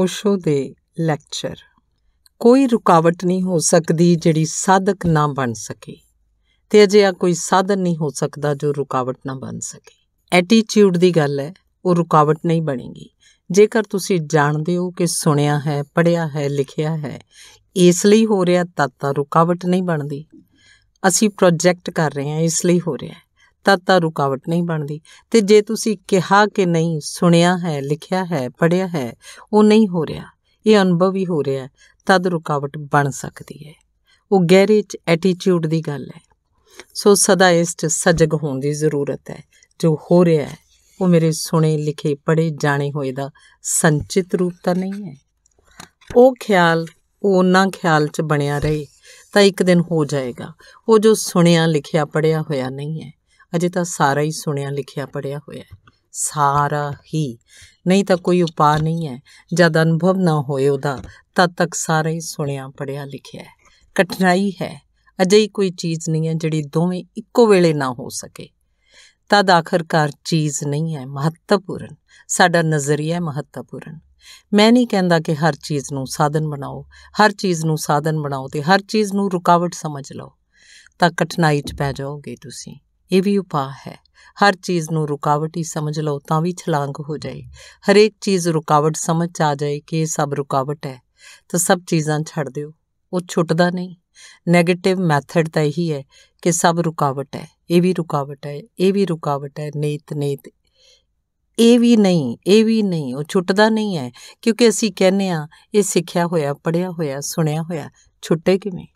ਓਸ਼ੋ ਦੇ ਲੈਕਚਰ ਕੋਈ ਰੁਕਾਵਟ ਨਹੀਂ ਹੋ ਸਕਦੀ ਜਿਹੜੀ ਸਾਧਕ ਨਾ ਬਣ ਸਕੇ ਤੇ ਅਜਿਹਾ ਕੋਈ ਸਾਧਨ ਨਹੀਂ ਹੋ ਸਕਦਾ ਜੋ ਰੁਕਾਵਟ ਨਾ ਬਣ ਸਕੇ ਐਟੀਟਿਊਡ ਦੀ ਗੱਲ ਹੈ ਉਹ ਰੁਕਾਵਟ ਨਹੀਂ ਬਣੇਗੀ ਜੇਕਰ ਤੁਸੀਂ ਜਾਣਦੇ ਹੋ ਕਿ ਸੁਣਿਆ ਹੈ ਪੜਿਆ ਹੈ ਲਿਖਿਆ ਹੈ ਇਸ ਲਈ ਹੋ ਰਿਹਾ ਤਾਂ ਤਾਂ ਰੁਕਾਵਟ ਨਹੀਂ ਬਣਦੀ ਅਸੀਂ ਪ੍ਰੋਜੈਕਟ ਕਰ ਰਹੇ ਹਾਂ ਇਸ ਲਈ ਹੋ ਰਿਹਾ ਹੈ ਤਦ ਤਾਂ ਰੁਕਾਵਟ ਨਹੀਂ ਬਣਦੀ ਤੇ ਜੇ ਤੁਸੀਂ ਕਿਹਾ ਕਿ ਨਹੀਂ ਸੁਣਿਆ ਹੈ ਲਿਖਿਆ ਹੈ ਪੜਿਆ ਹੈ ਉਹ ਨਹੀਂ ਹੋ ਰਿਹਾ ਇਹ ਅਨੁਭਵ ਹੀ ਹੋ ਰਿਹਾ ਤਦ ਰੁਕਾਵਟ ਬਣ ਸਕਦੀ ਹੈ ਉਹ ਗਹਿਰੇ ਚ ਐਟੀਟਿਊਡ ਦੀ ਗੱਲ ਹੈ ਸੋ ਸਦਾ ਇਸ ਚ ਸਜਗ ਹੋਣ ਦੀ ਜ਼ਰੂਰਤ ਹੈ ਜੋ ਹੋ ਰਿਹਾ ਹੈ ਉਹ ਮੇਰੇ ਸੁਣੇ ਲਿਖੇ ਪੜੇ ਜਾਣੇ ਹੋਏ ਦਾ ਸੰਚਿਤ ਰੂਪ ਤਾਂ ਨਹੀਂ ਹੈ ਉਹ ਖਿਆਲ ਉਹਨਾਂ ਖਿਆਲ ਚ ਬਣਿਆ ਰਹੇ ਤਾਂ ਇੱਕ ਦਿਨ ਹੋ ਜਾਏਗਾ ਉਹ ਜੋ ਸੁਣਿਆ ਲਿਖਿਆ ਪੜਿਆ ਹੋਇਆ ਨਹੀਂ ਹੈ ਅਜੇ ਤਾਂ ਸਾਰਾ ਹੀ ਸੁਣਿਆ ਲਿਖਿਆ ਪੜਿਆ ਹੋਇਆ ਹੈ ਸਾਰਾ ਹੀ ਨਹੀਂ ਤਾਂ ਕੋਈ ਉਪਾਅ ਨਹੀਂ ਹੈ ਜਦ ਅਨੁਭਵ ਨਾ ਹੋਏ ਉਹਦਾ ਤਦ ਤੱਕ ਸਾਰਾ ਹੀ ਸੁਣਿਆ ਪੜਿਆ ਲਿਖਿਆ ਹੈ ਕਠਿਨਾਈ ਹੈ ਅਜੇ ਕੋਈ ਚੀਜ਼ ਨਹੀਂ ਹੈ ਜਿਹੜੀ ਦੋਵੇਂ ਇੱਕੋ ਵੇਲੇ ਨਾ ਹੋ ਸਕੇ ਤਦ ਆਖਰਕਾਰ ਚੀਜ਼ ਨਹੀਂ ਹੈ ਮਹੱਤਵਪੂਰਨ ਸਾਡਾ ਨਜ਼ਰੀਆ ਮਹੱਤਵਪੂਰਨ ਮੈਂ ਨਹੀਂ ਕਹਿੰਦਾ ਕਿ ਹਰ ਚੀਜ਼ ਨੂੰ ਸਾਧਨ ਬਣਾਓ ਹਰ ਚੀਜ਼ ਨੂੰ ਸਾਧਨ ਬਣਾਓ ਤੇ ਹਰ ਚੀਜ਼ ਨੂੰ ਰੁਕਾਵਟ ਸਮਝ ਲਓ ਤਾਂ ਕਠਿਨਾਈ 'ਚ ਪੈ ਜਾਓਗੇ ਤੁਸੀਂ ਇਹ ਵੀ ਉਪਾਅ ਹੈ ਹਰ ਚੀਜ਼ ਨੂੰ ਰੁਕਾਵਟ ਹੀ ਸਮਝ ਲਓ ਤਾਂ ਵੀ ਛਲਾਂਗ ਹੋ ਜਾਏ ਹਰੇਕ ਚੀਜ਼ ਰੁਕਾਵਟ ਸਮਝ ਚ ਆ ਜਾਏ ਕਿ ਇਹ ਸਭ ਰੁਕਾਵਟ ਹੈ ਤਾਂ ਸਭ ਚੀਜ਼ਾਂ ਛੱਡ ਦਿਓ ਉਹ ਛੁੱਟਦਾ ਨਹੀਂ 네ਗੇਟਿਵ ਮੈਥਡ ਤਾਂ ਇਹੀ ਹੈ ਕਿ ਸਭ ਰੁਕਾਵਟ ਹੈ ਇਹ ਵੀ ਰੁਕਾਵਟ ਹੈ ਇਹ ਵੀ ਰੁਕਾਵਟ ਹੈ ਨੇਤ ਨੇਤ ਇਹ ਵੀ ਨਹੀਂ ਇਹ ਵੀ ਨਹੀਂ ਉਹ ਛੁੱਟਦਾ ਨਹੀਂ ਹੈ ਕਿਉਂਕਿ ਅਸੀਂ ਕਹਿੰਨੇ ਆ ਇਹ ਸਿੱਖਿਆ ਹੋਇਆ ਪੜਿਆ ਹੋਇਆ ਸੁਣਿਆ ਹੋਇਆ ਛੁੱਟੇ ਕਿਵੇਂ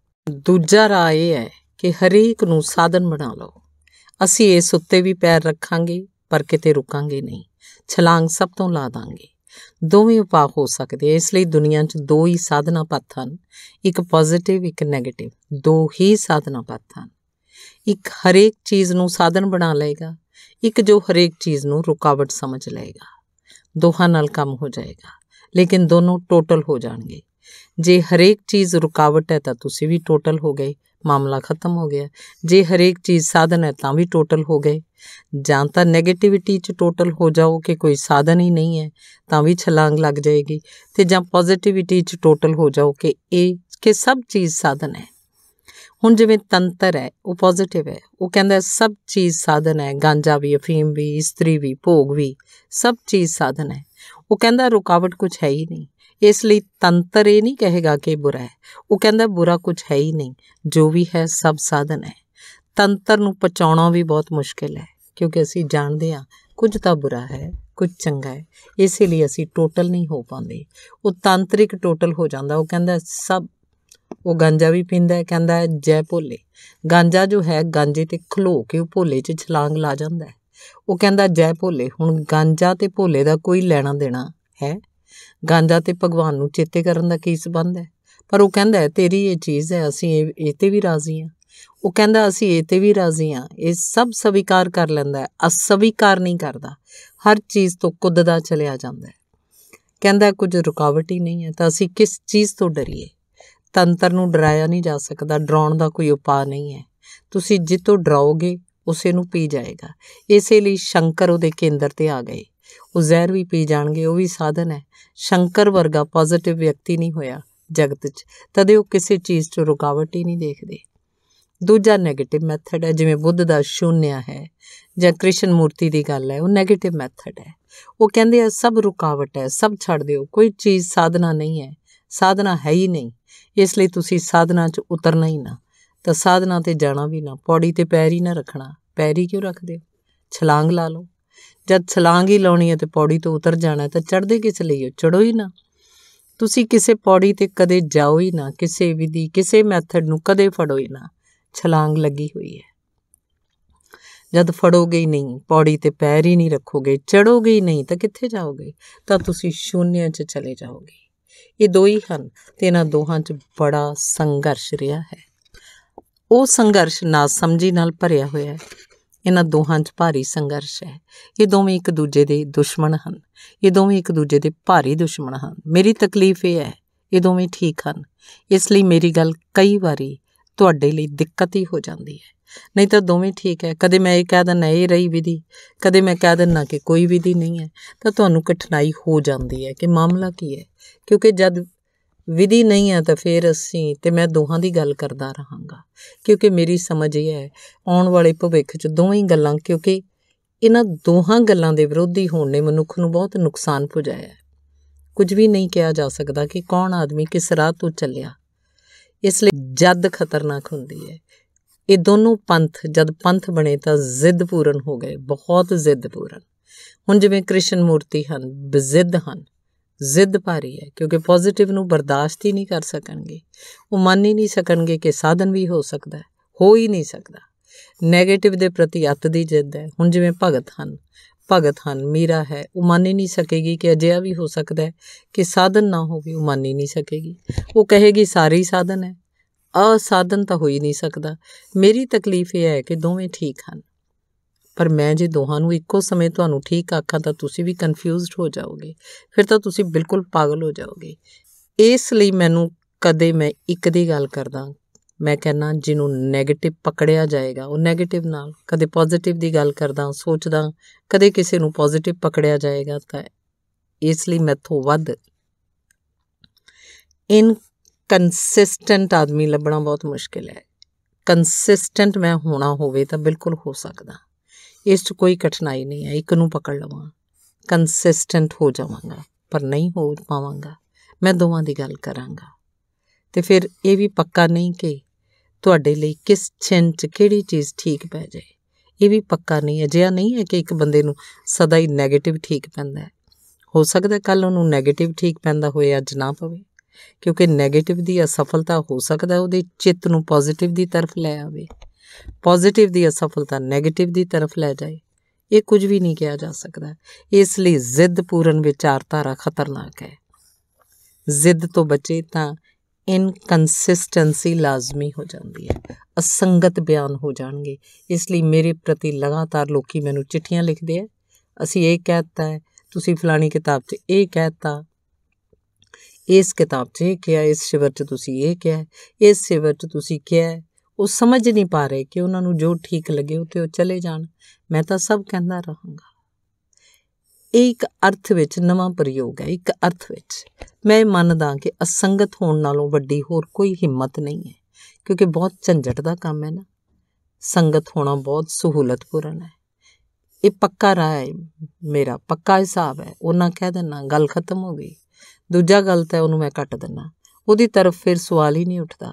ਦੂਜਾ ਰਾਏ ਹੈ ਕਿ ਹਰੇਕ ਨੂੰ ਸਾਧਨ ਬਣਾ ਲਓ ਅਸੀਂ ਇਸ ਉੱਤੇ ਵੀ ਪੈਰ ਰੱਖਾਂਗੇ ਪਰ ਕਿਤੇ ਰੁਕਾਂਗੇ ਨਹੀਂ ਛਲਾਂਗ ਸਭ ਤੋਂ ਲਾ ਦਾਂਗੇ ਦੋਵੇਂ ਉਪਾਅ ਹੋ ਸਕਦੇ ਇਸ ਲਈ ਦੁਨੀਆ 'ਚ ਦੋ ਹੀ ਸਾਧਨਾ ਪੱਥ ਹਨ ਇੱਕ ਪੋਜ਼ਿਟਿਵ ਇੱਕ 네ਗੇਟਿਵ ਦੋ ਹੀ ਸਾਧਨਾ ਪੱਥ ਹਨ ਇੱਕ ਹਰੇਕ ਚੀਜ਼ ਨੂੰ ਸਾਧਨ ਬਣਾ ਲਏਗਾ ਇੱਕ ਜੋ ਹਰੇਕ ਚੀਜ਼ ਨੂੰ ਰੁਕਾਵਟ ਸਮਝ ਲਏਗਾ ਦੋਹਾਂ ਨਾਲ ਕੰਮ ਹੋ ਜਾਏਗਾ ਲੇਕਿਨ ਦੋਨੋਂ ਟੋਟਲ ਹੋ ਜਾਣਗੇ ਜੇ ਹਰੇਕ ਚੀਜ਼ ਰੁਕਾਵਟ ਹੈ ਤਾਂ ਤੁਸੀਂ ਵੀ ਟੋਟਲ ਹੋ ਗਏ ਮਾਮਲਾ ਖਤਮ ਹੋ ਗਿਆ ਜੇ ਹਰੇਕ ਚੀਜ਼ ਸਾਧਨ ਹੈ ਤਾਂ ਵੀ ਟੋਟਲ ਹੋ ਗਏ ਜਾਂ ਤਾਂ 네ਗੇਟਿਵਿਟੀ 'ਚ ਟੋਟਲ ਹੋ ਜਾਓ ਕਿ ਕੋਈ ਸਾਧਨ ਹੀ ਨਹੀਂ ਹੈ ਤਾਂ ਵੀ ਛਲਾਂਗ ਲੱਗ ਜਾਏਗੀ ਤੇ ਜਾਂ ਪੋਜ਼ਿਟਿਵਿਟੀ 'ਚ ਟੋਟਲ ਹੋ ਜਾਓ ਕਿ ਇਹ ਕਿ ਸਭ ਚੀਜ਼ ਸਾਧਨ ਹੈ ਹੁਣ ਜਿਵੇਂ ਤੰਤਰ ਹੈ ਉਹ ਪੋਜ਼ਿਟਿਵ ਹੈ ਉਹ ਕਹਿੰਦਾ ਸਭ ਚੀਜ਼ ਸਾਧਨ ਹੈ ਗਾਂਜਾ ਵੀ ਅਫੀਮ ਵੀ ਇਸਤਰੀ ਵੀ ਭੋਗ ਵੀ ਸਭ ਚੀਜ਼ ਸਾਧਨ ਹੈ ਉਹ ਕਹਿੰਦਾ ਰੁਕਾਵਟ ਕੁਝ ਹੈ ਹੀ ਨਹੀਂ ਇਸ ਲਈ ਤੰਤਰ ਇਹ ਨਹੀਂ ਕਹੇਗਾ ਕਿ ਬੁਰਾ ਹੈ ਉਹ ਕਹਿੰਦਾ ਬੁਰਾ ਕੁਝ ਹੈ ਹੀ ਨਹੀਂ ਜੋ ਵੀ ਹੈ ਸਭ ਸਾਧਨ ਹੈ ਤੰਤਰ ਨੂੰ ਪਚਾਉਣਾ ਵੀ ਬਹੁਤ ਮੁਸ਼ਕਿਲ ਹੈ ਕਿਉਂਕਿ ਅਸੀਂ ਜਾਣਦੇ ਹਾਂ ਕੁਝ ਤਾਂ ਬੁਰਾ ਹੈ ਕੁਝ ਚੰਗਾ ਹੈ ਇਸੇ ਲਈ ਅਸੀਂ ਟੋਟਲ ਨਹੀਂ ਹੋ ਪਾਉਂਦੇ ਉਹ ਤੰਤਰਿਕ ਟੋਟਲ ਹੋ ਜਾਂਦਾ ਉਹ ਕਹਿੰਦਾ ਸਭ ਉਹ ਗਾਂਜਾ ਵੀ ਪੀਂਦਾ ਕਹਿੰਦਾ ਜੈ ਭੋਲੇ ਗਾਂਜਾ ਜੋ ਹੈ ਗਾਂਜੇ ਤੇ ਖਲੋ ਕੇ ਉਹ ਭੋਲੇ 'ਚ ਛਲਾਂਗ ਲਾ ਜਾਂਦਾ ਉਹ ਕਹਿੰਦਾ ਜੈ ਭੋਲੇ ਹੁਣ ਗਾਂਜਾ ਤੇ ਭੋਲੇ ਦਾ ਕੋਈ ਲੈਣਾ ਦੇਣਾ ਹੈ ਗਾਂਜਾ ਤੇ ਭਗਵਾਨ ਨੂੰ ਚੇਤੇ ਕਰਨ ਦਾ ਕੀ ਸਬੰਧ ਹੈ ਪਰ ਉਹ ਕਹਿੰਦਾ ਹੈ ਤੇਰੀ ਇਹ ਚੀਜ਼ ਹੈ ਅਸੀਂ ਇਹ ਤੇ ਵੀ ਰਾਜ਼ੀ ਹਾਂ ਉਹ ਕਹਿੰਦਾ ਅਸੀਂ ਇਹ ਤੇ ਵੀ ਰਾਜ਼ੀ ਹਾਂ ਇਹ ਸਭ ਸਵੀਕਾਰ ਕਰ ਲੈਂਦਾ ਹੈ ਅਸਵੀਕਾਰ ਨਹੀਂ ਕਰਦਾ ਹਰ ਚੀਜ਼ ਤੋਂ ਕੁੱਦਦਾ ਚਲਿਆ ਜਾਂਦਾ ਹੈ ਕਹਿੰਦਾ ਕੁਝ ਰੁਕਾਵਟ ਹੀ ਨਹੀਂ ਹੈ ਤਾਂ ਅਸੀਂ ਕਿਸ ਚੀਜ਼ ਤੋਂ ਡਰੀਏ ਤੰਤਰ ਨੂੰ ਡਰਾਇਆ ਨਹੀਂ ਜਾ ਸਕਦਾ ਡਰਾਉਣ ਦਾ ਕੋਈ ਉਪਾਅ ਨਹੀਂ ਹੈ ਤੁਸੀਂ ਜਿੱਤੋਂ ਡਰਾਓਗੇ ਉਸੇ ਨੂੰ ਪੀ ਜਾਏਗਾ ਇਸੇ ਲਈ ਸ਼ੰਕਰ ਉਹਦੇ ਕੇਂਦਰ ਤੇ ਆ ਗਏ ਉਹ ਜ਼ਹਿਰ ਵੀ ਪੀ ਜਾਣਗੇ ਉਹ ਵੀ ਸਾਧਨ ਹੈ ਸ਼ੰਕਰ ਵਰਗਾ ਪੋਜ਼ਿਟਿਵ ਵਿਅਕਤੀ ਨਹੀਂ ਹੋਇਆ ਜਗਤ 'ਚ ਤਦੇ ਉਹ ਕਿਸੇ ਚੀਜ਼ 'ਚ ਰੁਕਾਵਟ ਹੀ ਨਹੀਂ ਦੇਖਦੇ ਦੂਜਾ 네ਗੇਟਿਵ ਮੈਥਡ ਹੈ ਜਿਵੇਂ ਬੁੱਧ ਦਾ ਸ਼ੂਨਿਆ ਹੈ ਜਾਂ ਕ੍ਰਿਸ਼ਨ ਮੂਰਤੀ ਦੀ ਗੱਲ ਹੈ ਉਹ 네ਗੇਟਿਵ ਮੈਥਡ ਹੈ ਉਹ ਕਹਿੰਦੇ ਆ ਸਭ ਰੁਕਾਵਟ ਹੈ ਸਭ ਛੱਡ ਦਿਓ ਕੋਈ ਚੀਜ਼ ਸਾਧਨਾ ਨਹੀਂ ਹੈ ਸਾਧਨਾ ਹੈ ਹੀ ਨਹੀਂ ਇਸ ਲਈ ਤੁਸੀਂ ਸਾਧਨਾ 'ਚ ਉਤਰਨਾ ਹੀ ਨਾ ਤਾਂ ਸਾਧਨਾ ਤੇ ਜਾਣਾ ਵੀ ਨਾ ਪੌੜੀ ਤੇ ਪੈਰ ਹੀ ਨਾ ਰੱਖਣਾ ਪੈਰੀ ਕਿਉਂ ਰੱਖਦੇ ਹੋ ਛਲਾਂਗ ਲਾ ਲਓ ਜਦ ਛਲਾਂਗ ਹੀ ਲਾਉਣੀ ਹੈ ਤੇ ਪੌੜੀ ਤੋਂ ਉਤਰ ਜਾਣਾ ਤਾਂ ਚੜਦੇ ਕਿਸ ਲਈ ਹੋ ਚੜੋ ਹੀ ਨਾ ਤੁਸੀਂ ਕਿਸੇ ਪੌੜੀ ਤੇ ਕਦੇ ਜਾਓ ਹੀ ਨਾ ਕਿਸੇ ਵਿਧੀ ਕਿਸੇ ਮੈਥਡ ਨੂੰ ਕਦੇ ਫੜੋ ਹੀ ਨਾ ਛਲਾਂਗ ਲੱਗੀ ਹੋਈ ਹੈ ਜਦ ਫੜੋਗੇ ਹੀ ਨਹੀਂ ਪੌੜੀ ਤੇ ਪੈਰ ਹੀ ਨਹੀਂ ਰੱਖੋਗੇ ਚੜੋਗੇ ਹੀ ਨਹੀਂ ਤਾਂ ਕਿੱਥੇ ਜਾਓਗੇ ਤਾਂ ਤੁਸੀਂ ਸ਼ੂਨਿਆ 'ਚ ਚਲੇ ਜਾਓਗੇ ਇਹ ਦੋ ਹੀ ਹਨ ਤੇ ਇਹਨਾਂ ਦੋਹਾਂ 'ਚ ਬੜਾ ਸੰਘਰਸ਼ ਰਿਹਾ ਹੈ ਉਹ ਸੰਘਰਸ਼ ਨਾ ਸਮਝੀ ਨਾਲ ਭਰਿਆ ਹੋਇਆ ਹੈ ਇਹਨਾਂ ਦੋਹਾਂ 'ਚ ਭਾਰੀ ਸੰਘਰਸ਼ ਹੈ ਇਹ ਦੋਵੇਂ ਇੱਕ ਦੂਜੇ ਦੇ ਦੁਸ਼ਮਣ ਹਨ ਇਹ ਦੋਵੇਂ ਇੱਕ ਦੂਜੇ ਦੇ ਭਾਰੀ ਦੁਸ਼ਮਣ ਹਨ ਮੇਰੀ ਤਕਲੀਫ ਇਹ ਹੈ ਇਹ ਦੋਵੇਂ ਠੀਕ ਹਨ ਇਸ ਲਈ ਮੇਰੀ ਗੱਲ ਕਈ ਵਾਰੀ ਤੁਹਾਡੇ ਲਈ ਦਿੱਕਤ ਹੀ ਹੋ ਜਾਂਦੀ ਹੈ ਨਹੀਂ ਤਾਂ ਦੋਵੇਂ ਠੀਕ ਹੈ ਕਦੇ ਮੈਂ ਇਹ ਕਹਿ ਦਿੰਦਾ ਇਹ ਰਹੀ ਵਿਧੀ ਕਦੇ ਮੈਂ ਕਹਿ ਦਿੰਦਾ ਕਿ ਕੋਈ ਵਿਧੀ ਨਹੀਂ ਹੈ ਤਾਂ ਤੁਹਾਨੂੰ ਕਠਿਨਾਈ ਹੋ ਜਾਂਦੀ ਹੈ ਕਿ ਮਾਮਲਾ ਕੀ ਹੈ ਕਿਉਂਕਿ ਜਦ ਵਿਧੀ ਨਹੀਂ ਹੈ ਤਾਂ ਫਿਰ ਅਸੀਂ ਤੇ ਮੈਂ ਦੋਹਾਂ ਦੀ ਗੱਲ ਕਰਦਾ ਰਹਾਂਗਾ ਕਿਉਂਕਿ ਮੇਰੀ ਸਮਝ ਇਹ ਹੈ ਆਉਣ ਵਾਲੇ ਭਵਿੱਖ 'ਚ ਦੋਵੇਂ ਗੱਲਾਂ ਕਿਉਂਕਿ ਇਹਨਾਂ ਦੋਹਾਂ ਗੱਲਾਂ ਦੇ ਵਿਰੋਧੀ ਹੋਣ ਨੇ ਮਨੁੱਖ ਨੂੰ ਬਹੁਤ ਨੁਕਸਾਨ ਪਹੁੰਚਾਇਆ ਹੈ ਕੁਝ ਵੀ ਨਹੀਂ ਕਿਹਾ ਜਾ ਸਕਦਾ ਕਿ ਕੌਣ ਆਦਮੀ ਕਿਸ ਰਾਹ ਤੋਂ ਚੱਲਿਆ ਇਸ ਲਈ ਜਦ ਖਤਰਨਾਕ ਹੁੰਦੀ ਹੈ ਇਹ ਦੋਨੋਂ ਪੰਥ ਜਦ ਪੰਥ ਬਣੇ ਤਾਂ ਜ਼ਿੱਦ ਪੂਰਨ ਹੋ ਗਏ ਬਹੁਤ ਜ਼ਿੱਦ ਪੂਰਨ ਹੁਣ ਜਿਵੇਂ ਕ੍ਰਿਸ਼ਨ ਮੂਰਤੀ ਹਨ ਬਜ਼ਿੱਦ ਹਨ ਜ਼ਿੱਦ ਭਾਰੀ ਹੈ ਕਿਉਂਕਿ ਪੋਜ਼ਿਟਿਵ ਨੂੰ ਬਰਦਾਸ਼ਤ ਹੀ ਨਹੀਂ ਕਰ ਸਕਣਗੇ ਉਹ ਮੰਨ ਹੀ ਨਹੀਂ ਸਕਣਗੇ ਕਿ ਸਾਧਨ ਵੀ ਹੋ ਸਕਦਾ ਹੈ ਹੋ ਹੀ ਨਹੀਂ ਸਕਦਾ 네ਗੇਟਿਵ ਦੇ ਪ੍ਰਤੀ ਅੱਤ ਦੀ ਜਿੱਦ ਹੈ ਹੁਣ ਜਿਵੇਂ ਭਗਤ ਹਨ ਭਗਤ ਹਨ ਮੀਰਾ ਹੈ ਉਹ ਮੰਨ ਹੀ ਨਹੀਂ ਸਕੇਗੀ ਕਿ ਅਜਿਹਾ ਵੀ ਹੋ ਸਕਦਾ ਹੈ ਕਿ ਸਾਧਨ ਨਾ ਹੋਵੇ ਉਹ ਮੰਨ ਹੀ ਨਹੀਂ ਸਕੇਗੀ ਉਹ ਕਹੇਗੀ ਸਾਰੇ ਹੀ ਸਾਧਨ ਹੈ ਅਸਾਧਨ ਤਾਂ ਹੋ ਹੀ ਨਹੀਂ ਸਕਦਾ ਮੇਰੀ ਤਕਲੀਫ ਇਹ ਹੈ ਕਿ ਦੋਵੇਂ ਠੀਕ ਹਨ ਪਰ ਮੈਂ ਜੇ ਦੋਹਾਂ ਨੂੰ ਇੱਕੋ ਸਮੇਂ ਤੁਹਾਨੂੰ ਠੀਕ ਆਖਾਂ ਤਾਂ ਤੁਸੀਂ ਵੀ ਕਨਫਿਊਜ਼ਡ ਹੋ ਜਾਓਗੇ ਫਿਰ ਤਾਂ ਤੁਸੀਂ ਬਿਲਕੁਲ ਪਾਗਲ ਹੋ ਜਾਓਗੇ ਇਸ ਲਈ ਮੈਨੂੰ ਕਦੇ ਮੈਂ ਇੱਕ ਦੀ ਗੱਲ ਕਰਦਾ ਮੈਂ ਕਹਿੰਨਾ ਜਿਹਨੂੰ 네ਗੇਟਿਵ ਪਕੜਿਆ ਜਾਏਗਾ ਉਹ 네ਗੇਟਿਵ ਨਾਲ ਕਦੇ ਪੋਜ਼ਿਟਿਵ ਦੀ ਗੱਲ ਕਰਦਾ ਸੋਚਦਾ ਕਦੇ ਕਿਸੇ ਨੂੰ ਪੋਜ਼ਿਟਿਵ ਪਕੜਿਆ ਜਾਏਗਾ ਤਾਂ ਇਸ ਲਈ ਮੈਥੋਂ ਵੱਧ ਇਨ ਕੰਸਿਸਟੈਂਟ ਆਦਮੀ ਲੱਭਣਾ ਬਹੁਤ ਮੁਸ਼ਕਿਲ ਹੈ ਕੰਸਿਸਟੈਂਟ ਮੈਂ ਹੋਣਾ ਹੋਵੇ ਤਾਂ ਬਿਲਕੁਲ ਹੋ ਸਕਦਾ ਇਸ 'ਚ ਕੋਈ ਕਠਿਨਾਈ ਨਹੀਂ ਹੈ ਇੱਕ ਨੂੰ ਪਕੜ ਲਵਾਂ ਕੰਸਿਸਟੈਂਟ ਹੋ ਜਾਵਾਂਗਾ ਪਰ ਨਹੀਂ ਹੋ ਪਾਵਾਂਗਾ ਮੈਂ ਦੋਵਾਂ ਦੀ ਗੱਲ ਕਰਾਂਗਾ ਤੇ ਫਿਰ ਇਹ ਵੀ ਪੱਕਾ ਨਹੀਂ ਕਿ ਤੁਹਾਡੇ ਲਈ ਕਿਸ ਛਿੰਨ 'ਚ ਕਿਹੜੀ ਚੀਜ਼ ਠੀਕ ਪੈ ਜਾਏ ਇਹ ਵੀ ਪੱਕਾ ਨਹੀਂ ਹੈ ਜਿਆ ਨਹੀਂ ਹੈ ਕਿ ਇੱਕ ਬੰਦੇ ਨੂੰ ਸਦਾ ਹੀ 네ਗੇਟਿਵ ਠੀਕ ਪੈਂਦਾ ਹੈ ਹੋ ਸਕਦਾ ਕੱਲ ਉਹਨੂੰ 네ਗੇਟਿਵ ਠੀਕ ਪੈਂਦਾ ਹੋਏ ਅੱਜ ਨਾ ਪਵੇ ਕਿਉਂਕਿ 네ਗੇਟਿਵ ਦੀ ਅਸਫਲਤਾ ਹੋ ਸਕਦਾ ਉਹਦੇ ਚਿੱਤ ਨੂੰ ਪੋਜ਼ਿਟਿਵ ਦੀ ਤਰਫ ਲੈ ਆਵੇ ਪੋਜ਼ਿਟਿਵ ਦੀ ਅਸਫਲਤਾ 네ਗੇਟਿਵ ਦੀ ਤਰਫ ਲੈ ਜਾਏ ਇਹ ਕੁਝ ਵੀ ਨਹੀਂ ਕਿਹਾ ਜਾ ਸਕਦਾ ਇਸ ਲਈ ਜ਼ਿੱਦ ਪੂਰਨ ਵਿਚਾਰਧਾਰਾ ਖਤਰਨਾਕ ਹੈ ਜ਼ਿੱਦ ਤੋਂ ਬਚੇ ਤਾਂ ਇਨਕਨਸਿਸਟੈਂਸੀ ਲਾਜ਼ਮੀ ਹੋ ਜਾਂਦੀ ਹੈ ਅਸੰਗਤ ਬਿਆਨ ਹੋ ਜਾਣਗੇ ਇਸ ਲਈ ਮੇਰੇ ਪ੍ਰਤੀ ਲਗਾਤਾਰ ਲੋਕੀ ਮੈਨੂੰ ਚਿੱਠੀਆਂ ਲਿਖਦੇ ਆ ਅਸੀਂ ਇਹ ਕਹਿਤਾ ਹੈ ਤੁਸੀਂ ਫਲਾਣੀ ਕਿਤਾਬ 'ਚ ਇਹ ਕਹਿਤਾ ਇਸ ਕਿਤਾਬ 'ਚ ਇਹ ਕਿਹਾ ਇਸ ਸ਼ਿਵਰ 'ਚ ਤੁਸੀਂ ਇਹ ਕਿਹਾ ਇਸ ਸ਼ਿਵਰ 'ਚ ਤੁਸੀਂ ਕਿਹਾ ਉਹ ਸਮਝ ਨਹੀਂ ਪਾ ਰਹੇ ਕਿ ਉਹਨਾਂ ਨੂੰ ਜੋ ਠੀਕ ਲੱਗੇ ਉਹ ਤੇ ਉਹ ਚਲੇ ਜਾਣ ਮੈਂ ਤਾਂ ਸਭ ਕਹਿੰਦਾ ਰਹਾਂਗਾ ਇੱਕ ਅਰਥ ਵਿੱਚ ਨਵਾਂ ਪ੍ਰਯੋਗ ਹੈ ਇੱਕ ਅਰਥ ਵਿੱਚ ਮੈਂ ਮੰਨਦਾ ਕਿ ਅਸੰਗਤ ਹੋਣ ਨਾਲੋਂ ਵੱਡੀ ਹੋਰ ਕੋਈ ਹਿੰਮਤ ਨਹੀਂ ਹੈ ਕਿਉਂਕਿ ਬਹੁਤ ਝੰਜਟ ਦਾ ਕੰਮ ਹੈ ਨਾ ਸੰਗਤ ਹੋਣਾ ਬਹੁਤ ਸਹੂਲਤਪੂਰਨ ਹੈ ਇਹ ਪੱਕਾ ਰਾਇ ਹੈ ਮੇਰਾ ਪੱਕਾ ਹਿਸਾਬ ਹੈ ਉਹਨਾਂ ਕਹਿ ਦਿੰਨਾ ਗੱਲ ਖਤਮ ਹੋ ਗਈ ਦੂਜਾ ਗਲਤ ਹੈ ਉਹਨੂੰ ਮੈਂ ਕੱਟ ਦਿੰਨਾ ਉਹਦੀ ਤਰਫ ਫਿਰ ਸਵਾਲ ਹੀ ਨਹੀਂ ਉੱਠਦਾ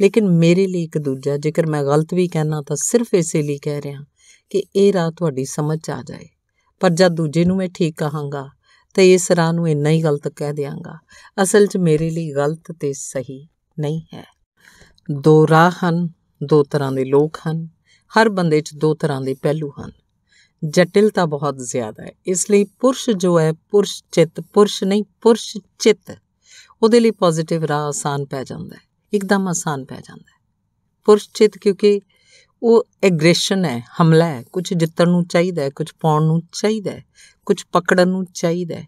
ਲੇਕਿਨ ਮੇਰੇ ਲਈ ਇੱਕ ਦੂਜਾ ਜੇਕਰ ਮੈਂ ਗਲਤ ਵੀ ਕਹਿਣਾ ਤਾਂ ਸਿਰਫ ਇਸੇ ਲਈ ਕਹਿ ਰਿਹਾ ਕਿ ਇਹ ਰਾਹ ਤੁਹਾਡੀ ਸਮਝ ਚ ਆ ਜਾਏ ਪਰ ਜਦ ਦੂਜੇ ਨੂੰ ਮੈਂ ਠੀਕ ਕਹਾਂਗਾ ਤਾਂ ਇਸ ਰਾਹ ਨੂੰ ਇੰਨਾ ਹੀ ਗਲਤ ਕਹਿ ਦਿਆਂਗਾ ਅਸਲ 'ਚ ਮੇਰੇ ਲਈ ਗਲਤ ਤੇ ਸਹੀ ਨਹੀਂ ਹੈ ਦੋ ਰਾਹ ਹਨ ਦੋ ਤਰ੍ਹਾਂ ਦੇ ਲੋਕ ਹਨ ਹਰ ਬੰਦੇ 'ਚ ਦੋ ਤਰ੍ਹਾਂ ਦੇ ਪਹਿਲੂ ਹਨ ਜਟਿਲਤਾ ਬਹੁਤ ਜ਼ਿਆਦਾ ਹੈ ਇਸ ਲਈ ਪੁਰਸ਼ ਜੋ ਹੈ ਪੁਰਸ਼ ਚਿੱਤ ਪੁਰਸ਼ ਨਹੀਂ ਪੁਰਸ਼ ਚਿੱਤ ਉਹਦੇ ਲਈ ਪੋਜ਼ਿਟਿਵ ਰਾਹ ਆਸਾਨ ਪੈ ਜਾਂਦਾ ਹੈ ਇੱਕਦਮ ਆਸਾਨ ਪੈ ਜਾਂਦਾ ਹੈ ਪੁਰਸ਼ ਚਿੱਤ ਕਿਉਂਕਿ ਉਹ ਐਗਰੈਸ਼ਨ ਹੈ ਹਮਲਾ ਹੈ ਕੁਝ ਜਿੱਤਣ ਨੂੰ ਚਾਹੀਦਾ ਹੈ ਕੁਝ ਪਾਉਣ ਨੂੰ ਚਾਹੀਦਾ ਹੈ ਕੁਝ ਪਕੜਨ ਨੂੰ ਚਾਹੀਦਾ ਹੈ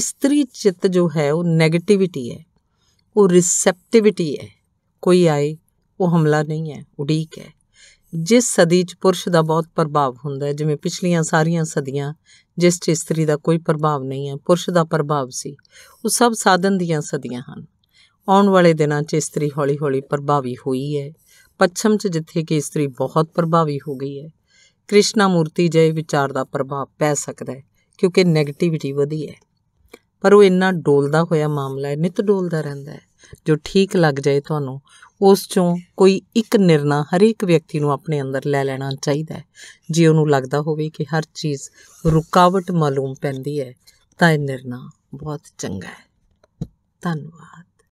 ਇਸਤਰੀ ਚਿੱਤ ਜੋ ਹੈ ਉਹ 네ਗੇਟਿਵਿਟੀ ਹੈ ਉਹ ਰਿਸੈਪਟਿਵਿਟੀ ਹੈ ਕੋਈ ਆਏ ਉਹ ਹਮਲਾ ਨਹੀਂ ਹੈ ਉਡੀਕ ਹੈ ਜਿਸ ਸਦੀ 'ਚ ਪੁਰਸ਼ ਦਾ ਬਹੁਤ ਪ੍ਰਭਾਵ ਹੁੰਦਾ ਹੈ ਜਿਵੇਂ ਪਿਛਲੀਆਂ ਸਾਰੀਆਂ ਸਦੀਆਂ ਜਿਸ 'ਚ ਇਸਤਰੀ ਦਾ ਕੋਈ ਪ੍ਰਭਾਵ ਨਹੀਂ ਹੈ ਪੁਰਸ਼ ਦਾ ਪ੍ਰਭਾਵ ਸੀ ਉਹ ਸਭ ਸਾਧਨ ਦੀਆਂ ਸਦੀਆਂ ਹਨ ਆਉਣ ਵਾਲੇ ਦਿਨਾਂ 'ਚ ਇਸਤਰੀ ਹੌਲੀ-ਹੌਲੀ ਪ੍ਰਭਾਵੀ ਹੋਈ ਹੈ ਪੱਛਮ 'ਚ ਜਿੱਥੇ ਕਿ ਇਸਤਰੀ ਬਹੁਤ ਪ੍ਰਭਾਵੀ ਹੋ ਗਈ ਹੈ ਕ੍ਰਿਸ਼ਨਾ ਮੂਰਤੀ ਜੈ ਵਿਚਾਰ ਦਾ ਪ੍ਰਭਾਵ ਪੈ ਸਕਦਾ ਹੈ ਕਿਉਂਕਿ 네ਗੇਟਿਵਿਟੀ ਵਧੀ ਹੈ ਪਰ ਉਹ ਇੰਨਾ ਡੋਲਦਾ ਹੋਇਆ ਮਾਮਲਾ ਹੈ ਨਿਤ ਡੋਲਦਾ ਰਹਿੰਦਾ ਹੈ ਜੋ ਠੀਕ ਲੱਗ ਜਾਏ ਤੁਹਾਨੂੰ ਉਸ ਚੋਂ ਕੋਈ ਇੱਕ ਨਿਰਣਾ ਹਰੇਕ ਵਿਅਕਤੀ ਨੂੰ ਆਪਣੇ ਅੰਦਰ ਲੈ ਲੈਣਾ ਚਾਹੀਦਾ ਹੈ ਜੇ ਉਹਨੂੰ ਲੱਗਦਾ ਹੋਵੇ ਕਿ ਹਰ ਚੀਜ਼ ਰੁਕਾਵਟ ਮਾਲੂਮ ਪੈਂਦੀ ਹੈ ਤਾਂ ਇਹ ਨਿਰਣਾ ਬਹੁਤ ਚੰਗਾ ਹੈ ਧੰਨਵਾਦ